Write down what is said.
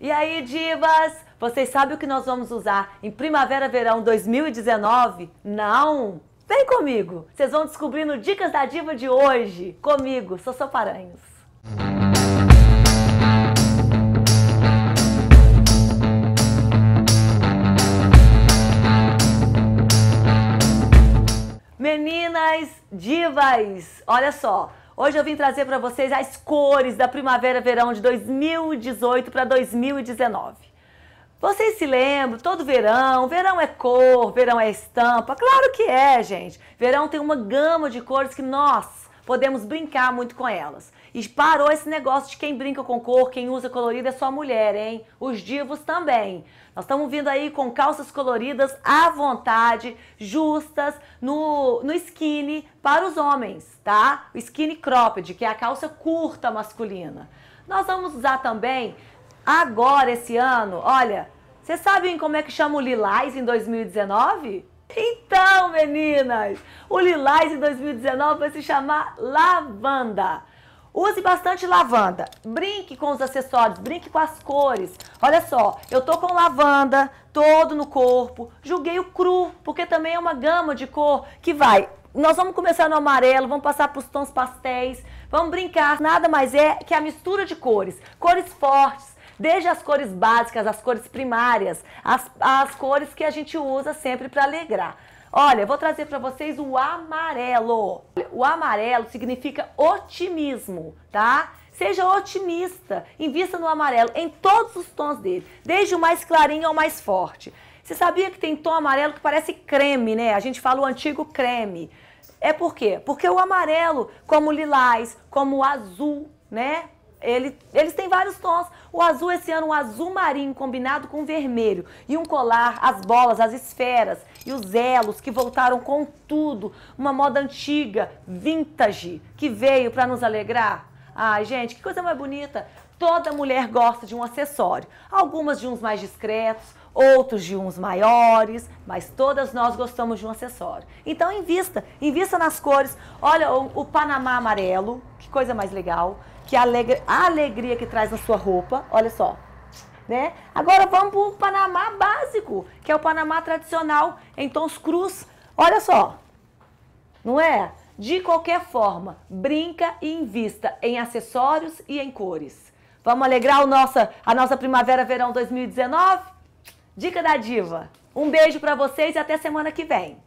E aí, divas? Vocês sabem o que nós vamos usar em primavera, verão 2019? Não! Vem comigo! Vocês vão descobrir no Dicas da Diva de hoje. Comigo, sou Soparanhos. Meninas divas, olha só, Hoje eu vim trazer para vocês as cores da primavera-verão de 2018 para 2019. Vocês se lembram, todo verão, verão é cor, verão é estampa, claro que é, gente. Verão tem uma gama de cores que nós, podemos brincar muito com elas. E parou esse negócio de quem brinca com cor, quem usa colorido é só mulher, hein? Os divos também. Nós estamos vindo aí com calças coloridas à vontade, justas, no, no skinny para os homens, tá? O skinny cropped, que é a calça curta masculina. Nós vamos usar também, agora esse ano, olha, vocês sabem como é que chama o lilás em 2019? Então, meninas, o Lilás em 2019 vai se chamar Lavanda. Use bastante lavanda. Brinque com os acessórios, brinque com as cores. Olha só, eu tô com lavanda todo no corpo. Julguei o cru, porque também é uma gama de cor que vai. Nós vamos começar no amarelo, vamos passar para os tons pastéis, vamos brincar. Nada mais é que a mistura de cores, cores fortes Desde as cores básicas, as cores primárias, as, as cores que a gente usa sempre para alegrar. Olha, vou trazer para vocês o amarelo. O amarelo significa otimismo, tá? Seja otimista, invista no amarelo, em todos os tons dele, desde o mais clarinho ao mais forte. Você sabia que tem tom amarelo que parece creme, né? A gente fala o antigo creme. É por quê? Porque o amarelo, como lilás, como azul, né? Ele, eles têm vários tons. O azul esse ano, um azul marinho combinado com vermelho. E um colar, as bolas, as esferas e os elos que voltaram com tudo. Uma moda antiga, vintage, que veio para nos alegrar. Ai, gente, que coisa mais bonita. Toda mulher gosta de um acessório. Algumas de uns mais discretos, outros de uns maiores, mas todas nós gostamos de um acessório. Então invista, invista nas cores. Olha o, o Panamá amarelo, que coisa mais legal que alegra, a alegria que traz na sua roupa, olha só. Né? Agora vamos para o Panamá básico, que é o Panamá tradicional, em tons cruz. Olha só, não é? De qualquer forma, brinca e invista em acessórios e em cores. Vamos alegrar o nossa, a nossa primavera-verão 2019? Dica da Diva. Um beijo para vocês e até semana que vem.